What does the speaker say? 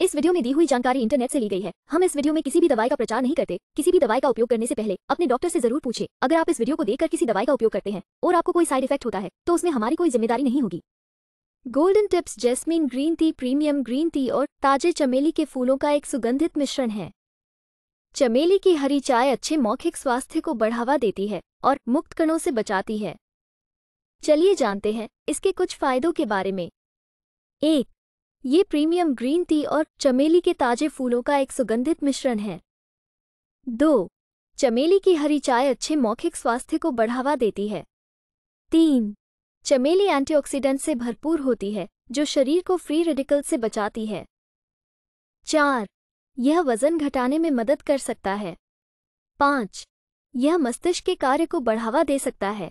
इस वीडियो में दी हुई जानकारी इंटरनेट से ली गई है हम इस वीडियो में किसी भी दवाई का प्रचार नहीं करते किसी भी दवाई का उपयोग करने से पहले अपने डॉक्टर से जरूर पूछे अगर आप इस वीडियो को देखकर किसी दवाई का उपयोग करते हैं और आपको कोई साइड इफेक्ट होता है तो उसमें हमारी कोई जिम्मेदारी नहीं होगी golden tips jasmine green tea premium green tea और ताजे चमेली के फूलों का एक सुगंधित मिश्रण है चमेली की हरी चाय अच्छे मौखिक स्वास्थ्य को बढ़ावा देती है और मुक्त कणों से बचाती है चलिए जानते हैं इसके कुछ फायदों के बारे में एक ये प्रीमियम ग्रीन टी और चमेली के ताजे फूलों का एक सुगंधित मिश्रण है दो चमेली की हरी चाय अच्छे मौखिक स्वास्थ्य को बढ़ावा देती है तीन चमेली एंटीऑक्सीडेंट से भरपूर होती है जो शरीर को फ्री रेडिकल से बचाती है चार यह वजन घटाने में मदद कर सकता है पाँच यह मस्तिष्क के कार्य को बढ़ावा दे सकता है